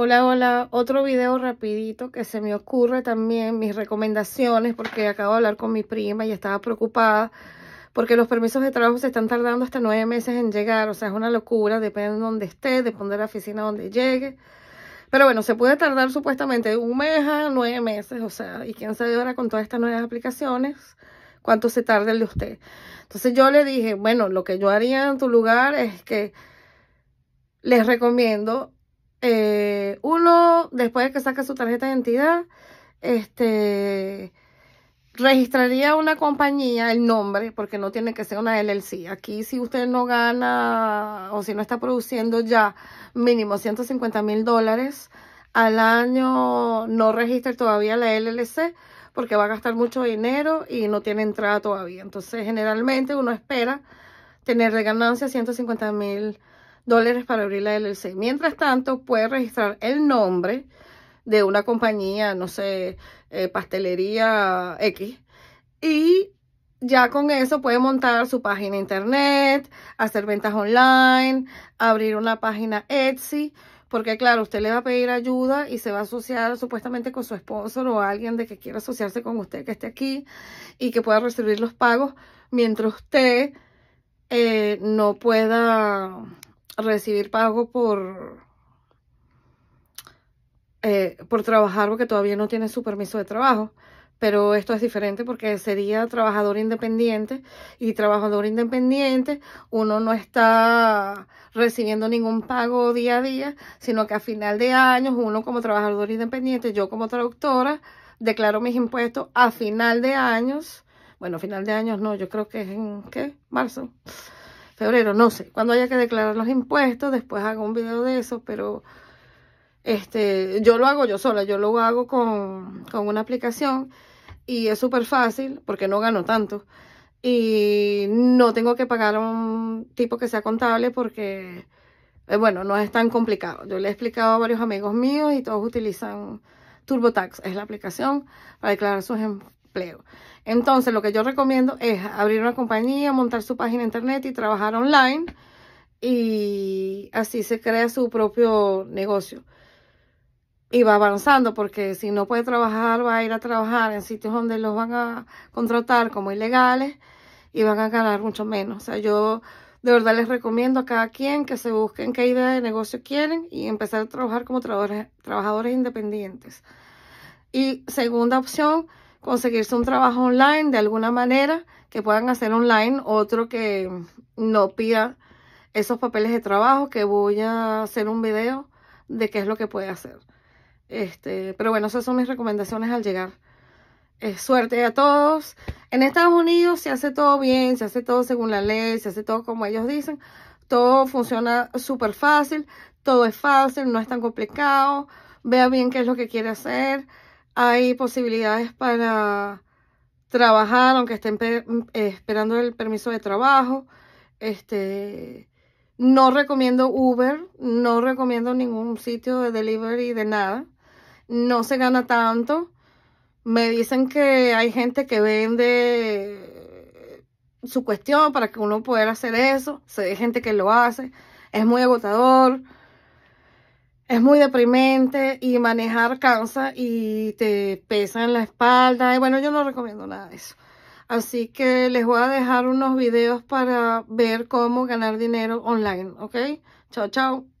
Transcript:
Hola, hola, otro video rapidito que se me ocurre también, mis recomendaciones, porque acabo de hablar con mi prima y estaba preocupada porque los permisos de trabajo se están tardando hasta nueve meses en llegar, o sea, es una locura, depende de donde esté, depende de la oficina donde llegue. Pero bueno, se puede tardar supuestamente un mes a nueve meses, o sea, y quién sabe ahora con todas estas nuevas aplicaciones cuánto se tarda el de usted. Entonces yo le dije, bueno, lo que yo haría en tu lugar es que les recomiendo eh, uno, después de que saca su tarjeta de identidad, este, registraría una compañía, el nombre, porque no tiene que ser una LLC. Aquí si usted no gana o si no está produciendo ya mínimo 150 mil dólares al año, no registre todavía la LLC porque va a gastar mucho dinero y no tiene entrada todavía. Entonces, generalmente uno espera tener de ganancia 150 mil dólares para abrir la LLC. Mientras tanto, puede registrar el nombre de una compañía, no sé, eh, pastelería X. Y ya con eso puede montar su página internet, hacer ventas online, abrir una página Etsy. Porque claro, usted le va a pedir ayuda y se va a asociar supuestamente con su esposo o alguien de que quiera asociarse con usted que esté aquí y que pueda recibir los pagos mientras usted eh, no pueda recibir pago por, eh, por trabajar porque todavía no tiene su permiso de trabajo. Pero esto es diferente porque sería trabajador independiente y trabajador independiente uno no está recibiendo ningún pago día a día, sino que a final de años uno como trabajador independiente, yo como traductora, declaro mis impuestos a final de años. Bueno, final de años no, yo creo que es en, ¿qué? Marzo febrero, no sé, cuando haya que declarar los impuestos, después hago un video de eso, pero este, yo lo hago yo sola, yo lo hago con, una aplicación y es súper fácil porque no gano tanto y no tengo que pagar un tipo que sea contable porque, eh, bueno, no es tan complicado. Yo le he explicado a varios amigos míos y todos utilizan TurboTax, es la aplicación para declarar sus impuestos em, entonces, lo que yo recomiendo es abrir una compañía, montar su página internet y trabajar online. Y así se crea su propio negocio. Y va avanzando, porque si no puede trabajar, va a ir a trabajar en sitios donde los van a contratar como ilegales y van a ganar mucho menos. O sea, yo de verdad les recomiendo a cada quien que se busquen qué idea de negocio quieren y empezar a trabajar como trabajadores independientes. Y segunda opción, conseguirse un trabajo online de alguna manera que puedan hacer online, otro que no pida esos papeles de trabajo, que voy a hacer un video de qué es lo que puede hacer. Este, pero bueno, esas son mis recomendaciones al llegar. Eh, suerte a todos. En Estados Unidos se hace todo bien, se hace todo según la ley, se hace todo como ellos dicen. Todo funciona súper fácil, todo es fácil, no es tan complicado. Vea bien qué es lo que quiere hacer hay posibilidades para trabajar, aunque estén mm, eh, esperando el permiso de trabajo. Este, no recomiendo Uber, no recomiendo ningún sitio de delivery de nada. No se gana tanto. Me dicen que hay gente que vende su cuestión para que uno pueda hacer eso. Se ve gente que lo hace. Es muy agotador es muy deprimente y manejar cansa y te pesa en la espalda. Y bueno, yo no recomiendo nada de eso. Así que les voy a dejar unos videos para ver cómo ganar dinero online, ¿ok? Chao, chao.